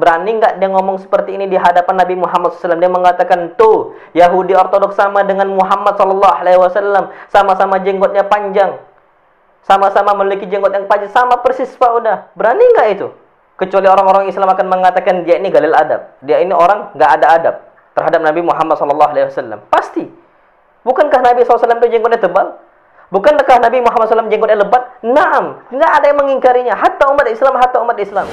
Berani nggak dia ngomong seperti ini di hadapan Nabi Muhammad SAW? Dia mengatakan tuh Yahudi Ortodoks sama dengan Muhammad Sallallahu Alaihi Wasallam, sama-sama jenggotnya panjang, sama-sama memiliki jenggot yang panjang, sama persis pak udah. Berani nggak itu? Kecuali orang-orang Islam akan mengatakan dia ini galil adab, dia ini orang nggak ada adab terhadap Nabi Muhammad Sallallahu Alaihi Wasallam. Pasti. Bukankah Nabi SAW itu jenggotnya tebal? Bukankah Nabi Muhammad SAW jenggotnya lebat? Naam. Nggak ada yang mengingkarinya. Hatta umat Islam, hatta umat Islam.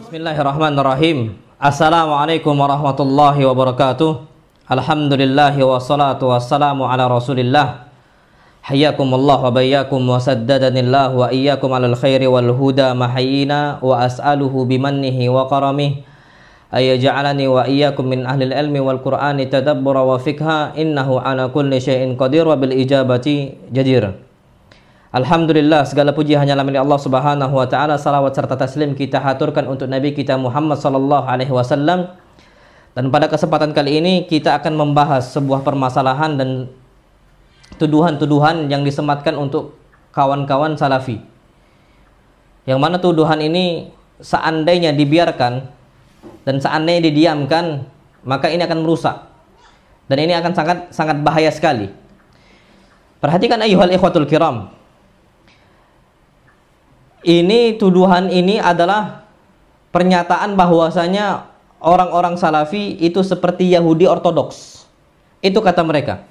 Bismillahirrahmanirrahim Assalamualaikum warahmatullahi wabarakatuh Alhamdulillahi wassalatu wassalamu ala rasulillah Hayyakumullah wa bayyakum wa saddadanillah wa iyyakum alal khairi wal huda mahayina wa as'aluhu bimannihi wa karamih ayaj'alani wa iyyakum min al ilmi wal qur'ani tadabbura wa fikha innahu ala kulli syai'in qadir wa bil ijabati jadir Alhamdulillah segala puji hanyalah milik Allah Subhanahu wa taala salawat serta taslim kita haturkan untuk nabi kita Muhammad sallallahu alaihi wasallam dan pada kesempatan kali ini kita akan membahas sebuah permasalahan dan tuduhan-tuduhan yang disematkan untuk kawan-kawan salafi yang mana tuduhan ini seandainya dibiarkan dan seandainya didiamkan maka ini akan merusak dan ini akan sangat sangat bahaya sekali perhatikan ayuhal ikhwatul kiram ini tuduhan ini adalah pernyataan bahwasanya orang-orang salafi itu seperti Yahudi ortodoks itu kata mereka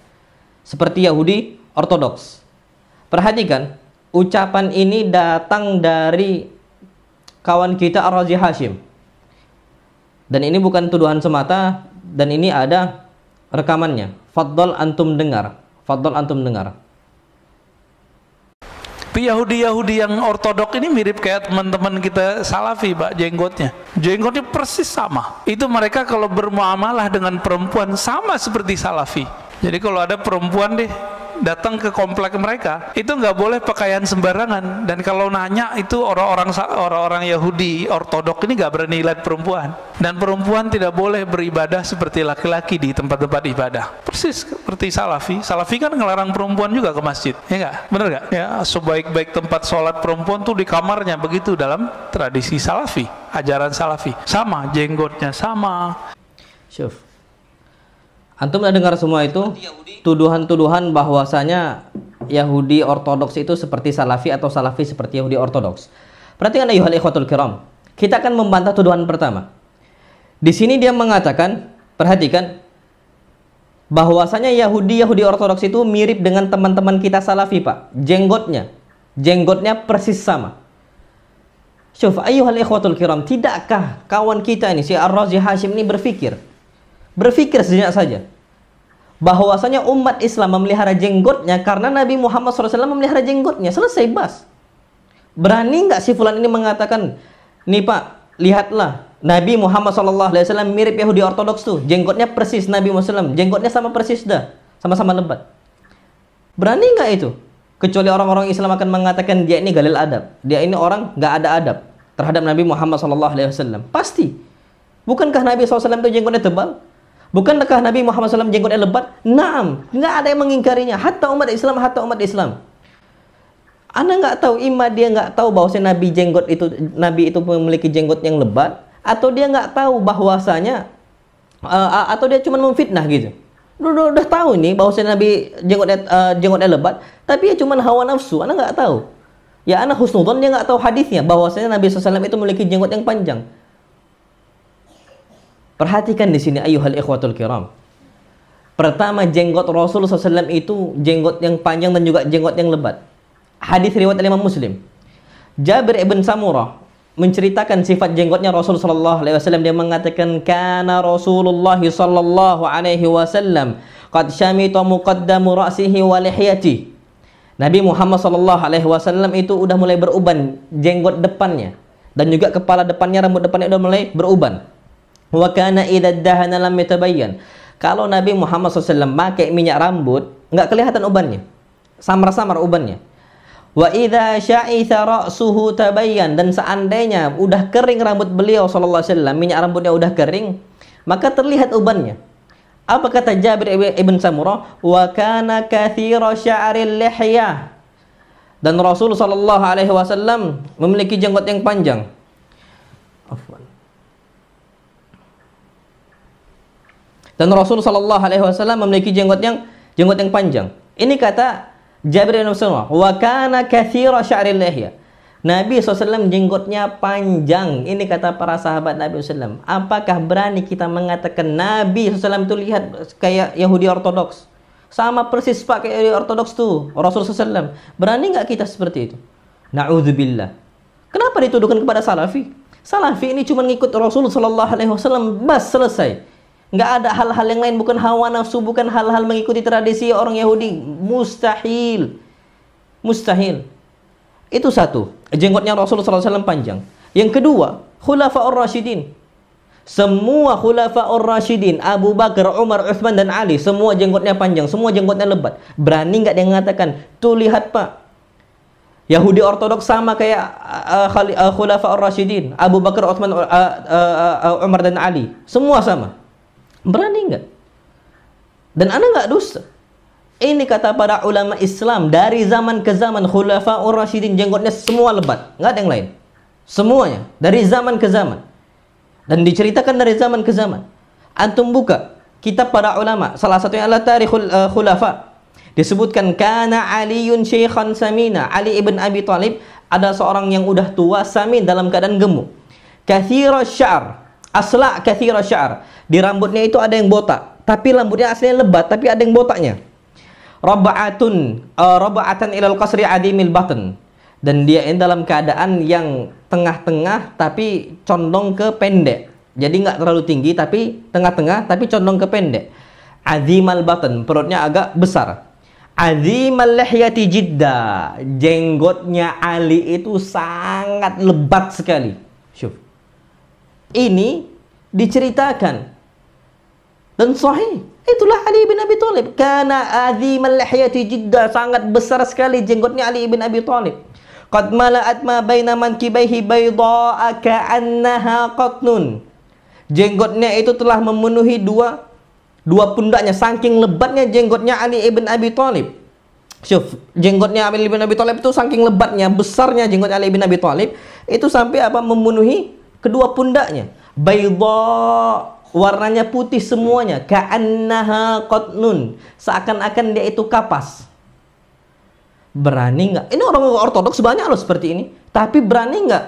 seperti Yahudi ortodoks perhatikan ucapan ini datang dari kawan kita Ar-Razi Hashim dan ini bukan tuduhan semata dan ini ada rekamannya. Fadl antum dengar. Fadl antum dengar. Yahudi-Yahudi yang ortodok ini mirip kayak teman-teman kita salafi, Pak, jenggotnya. Jenggotnya persis sama. Itu mereka kalau bermuamalah dengan perempuan sama seperti salafi. Jadi kalau ada perempuan deh datang ke komplek mereka itu nggak boleh pakaian sembarangan dan kalau nanya itu orang-orang orang-orang Yahudi Ortodok ini nggak berani lihat perempuan dan perempuan tidak boleh beribadah seperti laki-laki di tempat-tempat ibadah persis seperti Salafi Salafi kan ngelarang perempuan juga ke masjid ya nggak bener nggak ya sebaik-baik tempat sholat perempuan tuh di kamarnya begitu dalam tradisi Salafi ajaran Salafi sama jenggotnya sama Sure. Antum udah dengar semua itu? Tuduhan-tuduhan bahwasanya Yahudi Ortodoks itu seperti Salafi atau Salafi seperti Yahudi Ortodoks. Perhatikan ayuhal ikhwatul kiram. Kita akan membantah tuduhan pertama. Di sini dia mengatakan, perhatikan bahwasanya Yahudi Yahudi Ortodoks itu mirip dengan teman-teman kita Salafi, Pak. Jenggotnya, jenggotnya persis sama. Syuf, ayuhal ikhwatul kiram, tidakkah kawan kita ini si Ar-Razi Hashim ini berpikir berpikir sejenak saja bahwasanya umat Islam memelihara jenggotnya karena Nabi Muhammad SAW memelihara jenggotnya. Selesai bas. Berani nggak si Fulan ini mengatakan, nih Pak, lihatlah Nabi Muhammad SAW mirip Yahudi Ortodoks tuh, jenggotnya persis Nabi Muhammad SAW, jenggotnya sama persis dah, sama-sama lebat. Berani nggak itu? Kecuali orang-orang Islam akan mengatakan dia ini galil adab, dia ini orang nggak ada adab terhadap Nabi Muhammad SAW. Pasti. Bukankah Nabi SAW itu jenggotnya tebal? Bukankah Nabi Muhammad SAW jenggotnya lebat? Naam, nggak ada yang mengingkarinya. Hatta umat Islam, hatta umat Islam. Anda nggak tahu, ima dia nggak tahu bahwa Nabi jenggot itu, Nabi itu memiliki jenggot yang lebat, atau dia nggak tahu bahwasanya, uh, atau dia cuma memfitnah gitu. Udah, udah tahu nih bahwa Nabi jenggotnya, uh, eh, jenggotnya lebat, tapi ya cuma hawa nafsu. Anda nggak tahu. Ya, anak husnudon dia nggak tahu hadisnya bahwasanya Nabi SAW itu memiliki jenggot yang panjang. Perhatikan di sini ayuhal ikhwatul kiram. Pertama jenggot Rasul SAW itu jenggot yang panjang dan juga jenggot yang lebat. Hadis riwayat Imam Muslim. Jabir ibn Samurah menceritakan sifat jenggotnya Rasul sallallahu alaihi wasallam dia mengatakan kana Rasulullah sallallahu alaihi wasallam qad syamita muqaddamu ra'sihi wa lihiyati Nabi Muhammad sallallahu alaihi wasallam itu udah mulai beruban jenggot depannya dan juga kepala depannya rambut depannya udah mulai beruban Wa kana idza dahana lam yatabayyan. Kalau Nabi Muhammad SAW pakai minyak rambut, nggak kelihatan ubannya. Samar-samar ubannya. Wa idha sya'itha ra'suhu tabayyan dan seandainya udah kering rambut beliau SAW minyak rambutnya udah kering, maka terlihat ubannya. Apa kata Jabir ibn Samurah? Wa kana kathira sya'aril lihyah. Dan Rasul SAW alaihi wasallam memiliki jenggot yang panjang. Afwan. Dan Rasulullah Shallallahu Alaihi Wasallam memiliki jenggot yang jenggot yang panjang. Ini kata Jabir bin Abdullah. Wa kana kathira sya'ril lihya. Nabi SAW jenggotnya panjang. Ini kata para sahabat Nabi SAW. Apakah berani kita mengatakan Nabi SAW itu lihat kayak Yahudi Ortodoks? Sama persis pak kayak Yahudi Ortodoks tuh Rasul SAW. Berani nggak kita seperti itu? Na'udzubillah. Kenapa dituduhkan kepada Salafi? Salafi ini cuma ngikut Rasul Sallallahu Alaihi Wasallam, bas selesai nggak ada hal-hal yang lain bukan hawa nafsu bukan hal-hal mengikuti tradisi orang Yahudi mustahil mustahil itu satu jenggotnya Rasulullah SAW panjang yang kedua khulafaur rasyidin semua khulafaur rasyidin Abu Bakar, Umar, Utsman dan Ali semua jenggotnya panjang, semua jenggotnya lebat. Berani nggak dia mengatakan, "Tuh lihat Pak, Yahudi Ortodoks sama kayak uh, uh, ar uh, rasyidin, Abu Bakar, Utsman, uh, uh, uh, uh, Umar dan Ali. Semua sama." Berani nggak? Dan Anda nggak dusta. Ini kata para ulama Islam dari zaman ke zaman khulafa Rasyidin jenggotnya semua lebat, nggak ada yang lain. Semuanya dari zaman ke zaman. Dan diceritakan dari zaman ke zaman. Antum buka kitab para ulama, salah satunya adalah Tarikhul uh, Khulafa. Disebutkan karena Aliun Syekhan Samina, Ali ibn Abi Thalib ada seorang yang udah tua samin dalam keadaan gemuk. Kathira syar, Asla kathira syar. Di rambutnya itu ada yang botak, tapi rambutnya aslinya lebat, tapi ada yang botaknya. Raba'atun, uh, e, raba'atan ilal qasri adimil batn. Dan dia ini dalam keadaan yang tengah-tengah tapi condong ke pendek. Jadi nggak terlalu tinggi tapi tengah-tengah tapi condong ke pendek. Azimal batn, perutnya agak besar. Azimal lihyati jidda, jenggotnya Ali itu sangat lebat sekali. Syuf ini diceritakan dan sahih itulah Ali bin Abi Thalib karena azimal lihyati jidda sangat besar sekali jenggotnya Ali bin Abi Thalib qad mala'at ma baina mankibaihi bayda'a ka'annaha qatnun jenggotnya itu telah memenuhi dua dua pundaknya saking lebatnya jenggotnya Ali bin Abi Thalib Syuf, jenggotnya Ali bin Abi Thalib itu saking lebatnya, besarnya jenggot Ali bin Abi Thalib itu sampai apa memenuhi kedua pundaknya baydha warnanya putih semuanya ka'annaha qatnun seakan-akan dia itu kapas berani nggak ini orang ortodoks banyak loh seperti ini tapi berani nggak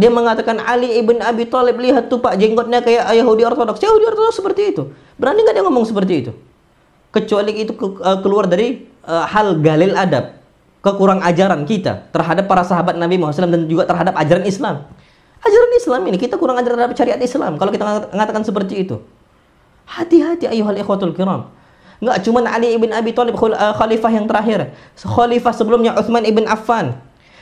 dia mengatakan Ali ibn Abi Thalib lihat tuh pak jenggotnya kayak Yahudi ortodoks Yahudi ortodoks seperti itu berani nggak dia ngomong seperti itu kecuali itu eh, keluar dari eh, hal galil adab kekurang ajaran kita terhadap para sahabat Nabi Muhammad SAW dan juga terhadap ajaran Islam Ajaran Islam ini kita kurang ajar terhadap syariat Islam kalau kita mengatakan seperti itu. Hati-hati ayuhal ikhwatul kiram. Enggak cuma Ali ibn Abi Thalib eh, khalifah yang terakhir. Khalifah sebelumnya Uthman ibn Affan.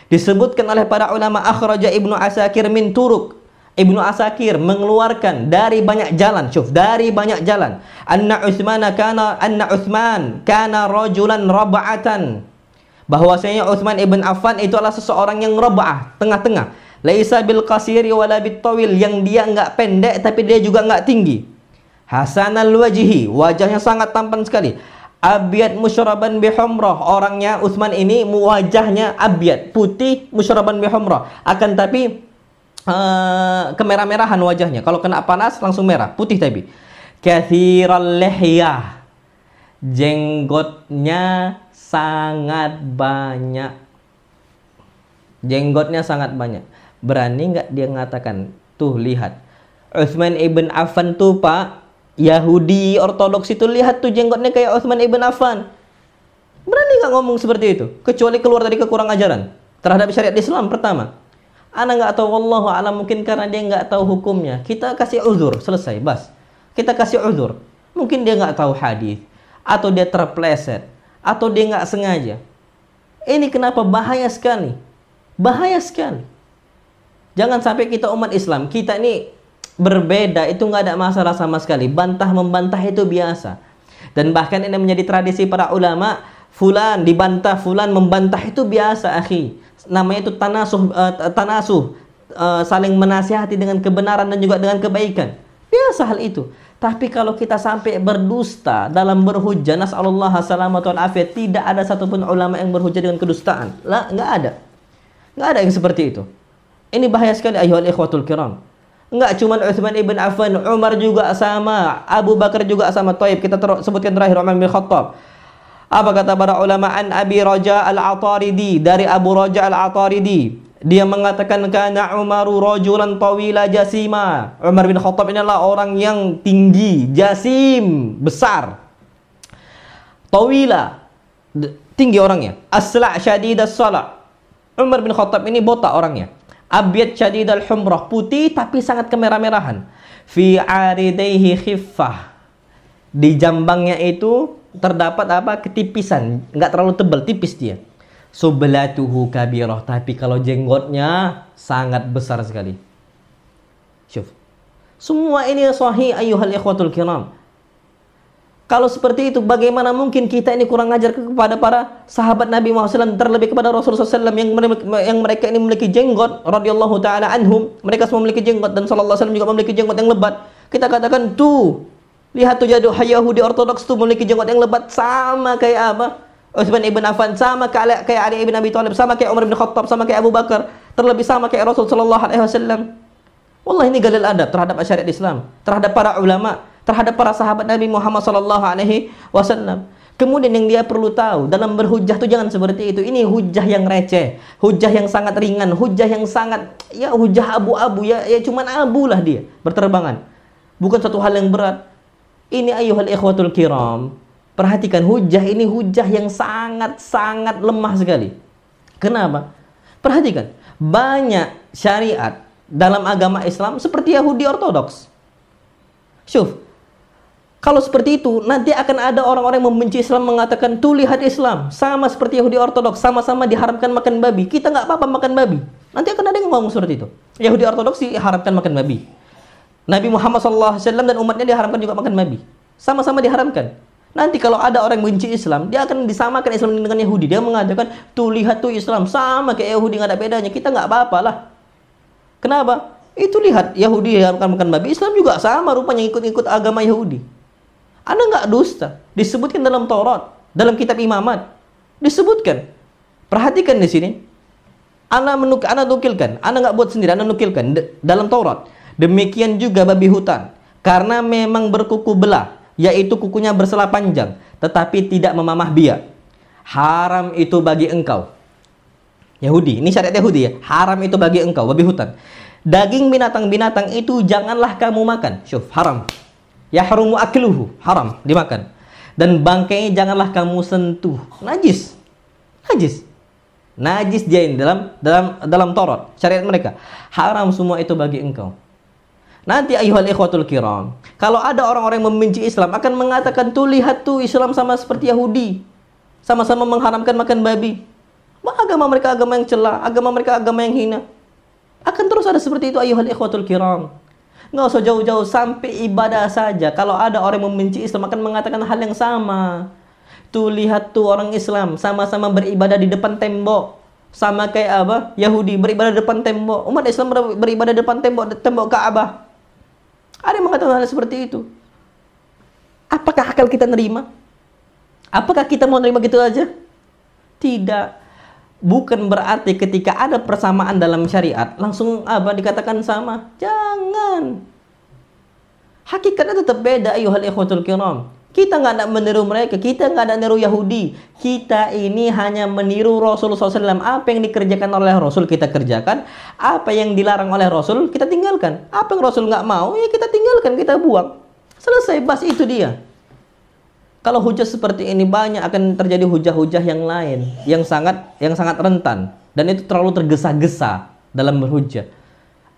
Disebutkan oleh para ulama akhraja Ibnu Asakir min turuk. Ibnu Asakir mengeluarkan dari banyak jalan, syuf, dari banyak jalan. Anna Uthman kana anna Uthman kana rajulan rab'atan. Bahwasanya Uthman ibn Affan itu adalah seseorang yang rab'ah, tengah-tengah Laisa bil qasiri wala bit yang dia enggak pendek tapi dia juga enggak tinggi. Hasanal wajihi, wajahnya sangat tampan sekali. Abiyat musyraban bihumrah orangnya Utsman ini wajahnya abiyat putih musyraban bihumrah akan tapi uh, kemerah-merahan wajahnya kalau kena panas langsung merah putih tapi kathiral lihyah. jenggotnya sangat banyak jenggotnya sangat banyak berani nggak dia mengatakan tuh lihat Utsman ibn Affan tuh pak Yahudi Ortodoks itu lihat tuh jenggotnya kayak Utsman ibn Affan berani nggak ngomong seperti itu kecuali keluar dari kekurang ajaran terhadap syariat Islam pertama Anak nggak tahu Allah alam mungkin karena dia nggak tahu hukumnya kita kasih uzur selesai bas kita kasih uzur mungkin dia nggak tahu hadis atau dia terpleset atau dia nggak sengaja ini kenapa bahaya sekali bahaya sekali Jangan sampai kita umat Islam, kita ini berbeda itu nggak ada masalah sama sekali. Bantah membantah itu biasa. Dan bahkan ini menjadi tradisi para ulama, fulan dibantah, fulan membantah itu biasa, akhi. Namanya itu tanasuh uh, tanasuh uh, saling menasihati dengan kebenaran dan juga dengan kebaikan. Biasa hal itu. Tapi kalau kita sampai berdusta dalam berhujah, nasallallahu salamatu afiyat, tidak ada satupun ulama yang berhujah dengan kedustaan. Lah, nggak ada. Nggak ada yang seperti itu. Ini bahaya sekali ayuhal ikhwatul kiram. Enggak cuma Uthman ibn Affan, Umar juga sama, Abu Bakar juga sama. Taib kita ter sebutkan terakhir Umar bin Khattab. Apa kata para ulama an Abi Raja al-Ataridi dari Abu Raja al-Ataridi? Dia mengatakan karena Umaru rojulan tawila jasima. Umar bin Khattab ini adalah orang yang tinggi, jasim, besar. Tawila tinggi orangnya. Asla syadidas salah. Umar bin Khattab ini botak orangnya Abyad syadid al-humrah, putih tapi sangat kemerah-merahan. Fi aridaihi khiffah. Di jambangnya itu terdapat apa? Ketipisan, nggak terlalu tebal, tipis dia. sublatuhu kabirah, tapi kalau jenggotnya sangat besar sekali. Syuf. Semua ini sahih ayuhal ikhwatul kiram. Kalau seperti itu, bagaimana mungkin kita ini kurang ajar kepada para sahabat Nabi Muhammad SAW, terlebih kepada Rasulullah SAW yang, yang mereka ini memiliki jenggot, radhiyallahu taala anhum, mereka semua memiliki jenggot dan Sallallahu Alaihi Wasallam juga memiliki jenggot yang lebat. Kita katakan tuh, lihat tuh jadu Yahudi Ortodoks tuh memiliki jenggot yang lebat sama kayak apa? Utsman ibn Affan sama kayak kayak Ali ibn Abi Thalib sama kayak Umar bin Khattab sama kayak Abu Bakar terlebih sama kayak Rasul Sallallahu Alaihi Wasallam. Wallah ini galil adab terhadap syariat Islam, terhadap para ulama, terhadap para sahabat Nabi Muhammad Sallallahu Alaihi Wasallam. Kemudian yang dia perlu tahu dalam berhujah itu jangan seperti itu. Ini hujah yang receh, hujah yang sangat ringan, hujah yang sangat ya hujah abu-abu ya ya cuman abu lah dia berterbangan. Bukan satu hal yang berat. Ini ayuhal ikhwatul kiram. Perhatikan hujah ini hujah yang sangat-sangat lemah sekali. Kenapa? Perhatikan, banyak syariat dalam agama Islam seperti Yahudi Ortodoks. Syuf, kalau seperti itu, nanti akan ada orang-orang yang membenci Islam mengatakan tuh lihat Islam sama seperti Yahudi Ortodoks sama-sama diharamkan makan babi. Kita nggak apa-apa makan babi. Nanti akan ada yang ngomong seperti itu. Yahudi Ortodoks sih diharamkan makan babi. Nabi Muhammad SAW dan umatnya diharamkan juga makan babi. Sama-sama diharamkan. Nanti kalau ada orang yang benci Islam, dia akan disamakan Islam dengan Yahudi. Dia mengatakan tuh lihat tuh Islam sama kayak Yahudi nggak ada bedanya. Kita nggak apa-apa lah. Kenapa? Itu lihat Yahudi diharamkan makan babi. Islam juga sama rupanya ikut-ikut agama Yahudi. Anda nggak dusta. Disebutkan dalam Taurat, dalam kitab Imamat. Disebutkan. Perhatikan di sini. Anda menuk anak nukilkan. Anda nggak buat sendiri, Anda nukilkan D dalam Taurat. Demikian juga babi hutan. Karena memang berkuku belah, yaitu kukunya bersela panjang, tetapi tidak memamah biak. Haram itu bagi engkau. Yahudi, ini syariat Yahudi ya. Haram itu bagi engkau, babi hutan. Daging binatang-binatang itu janganlah kamu makan. Syuf, haram. Yahrumu akluhu, haram dimakan. Dan bangkainya janganlah kamu sentuh. Najis. Najis. Najis dia ini dalam dalam dalam torot syariat mereka. Haram semua itu bagi engkau. Nanti ayuhal ikhwatul kiram. Kalau ada orang-orang yang membenci Islam akan mengatakan tuh lihat tuh Islam sama seperti Yahudi. Sama-sama mengharamkan makan babi. Agama mereka agama yang celah, agama mereka agama yang hina. Akan terus ada seperti itu ayuhal ikhwatul kiram. Nggak usah jauh-jauh sampai ibadah saja. Kalau ada orang yang membenci Islam akan mengatakan hal yang sama. Tuh lihat tuh orang Islam sama-sama beribadah di depan tembok. Sama kayak apa? Yahudi beribadah di depan tembok. Umat Islam beribadah di depan tembok tembok Ka'bah. Ada yang mengatakan hal seperti itu. Apakah akal kita nerima? Apakah kita mau nerima gitu aja? Tidak bukan berarti ketika ada persamaan dalam syariat langsung apa dikatakan sama. Jangan. Hakikatnya tetap beda ayuhal ikhwatul kiram. Kita nggak ada meniru mereka, kita nggak ada meniru Yahudi. Kita ini hanya meniru Rasul SAW. Apa yang dikerjakan oleh Rasul kita kerjakan, apa yang dilarang oleh Rasul kita tinggalkan. Apa yang Rasul nggak mau ya kita tinggalkan, kita buang. Selesai, bas itu dia. Kalau hujah seperti ini banyak akan terjadi hujah-hujah yang lain yang sangat yang sangat rentan dan itu terlalu tergesa-gesa dalam berhujah.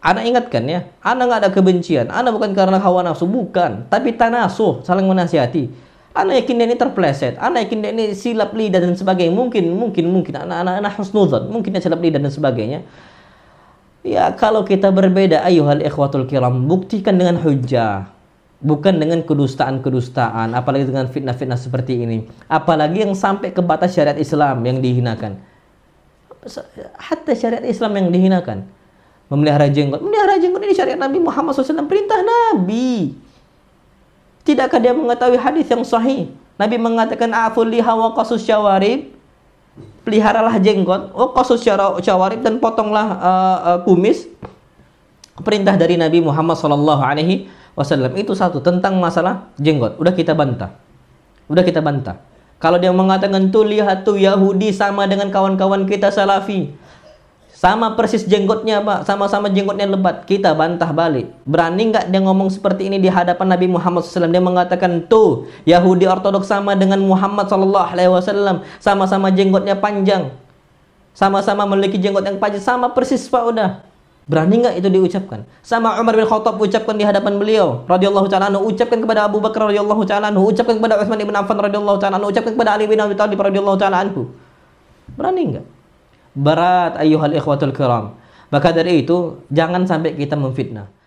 Anak ingatkan ya, anak nggak ada kebencian, anak bukan karena hawa nafsu, bukan. Tapi tanasuh, saling menasihati. Anak yakin dia ini terpleset, anak yakin dia ini silap lidah dan sebagainya. Mungkin, mungkin, mungkin anak-anak anak nuzon, mungkin dia silap lidah dan sebagainya. Ya kalau kita berbeda, hal ikhwatul kiram, buktikan dengan hujah bukan dengan kedustaan-kedustaan, apalagi dengan fitnah-fitnah seperti ini, apalagi yang sampai ke batas syariat Islam yang dihinakan. Hatta syariat Islam yang dihinakan. Memelihara jenggot. Memelihara jenggot ini syariat Nabi Muhammad SAW. Perintah Nabi. Tidakkah dia mengetahui hadis yang sahih? Nabi mengatakan, Aful liha wa qasus syawarib. Peliharalah jenggot. Wa oh, qasus syawarib. Dan potonglah uh, uh, kumis. Perintah dari Nabi Muhammad SAW wasallam itu satu tentang masalah jenggot. Udah kita bantah. Udah kita bantah. Kalau dia mengatakan tuh lihat tuh Yahudi sama dengan kawan-kawan kita Salafi. Sama persis jenggotnya Pak, sama-sama jenggotnya lebat. Kita bantah balik. Berani nggak dia ngomong seperti ini di hadapan Nabi Muhammad SAW? Dia mengatakan tuh Yahudi Ortodoks sama dengan Muhammad SAW, sama-sama jenggotnya panjang, sama-sama memiliki jenggot yang panjang, sama persis Pak udah. Berani nggak itu diucapkan? Sama Umar bin Khattab ucapkan di hadapan beliau radhiyallahu taala anhu, ucapkan kepada Abu Bakar radhiyallahu taala anhu, ucapkan kepada Utsman bin Affan radhiyallahu taala anhu, ucapkan kepada Ali bin Abi Thalib radhiyallahu taala anhu. Berani nggak? Berat ayyuhal ikhwatul kiram. Maka dari itu jangan sampai kita memfitnah.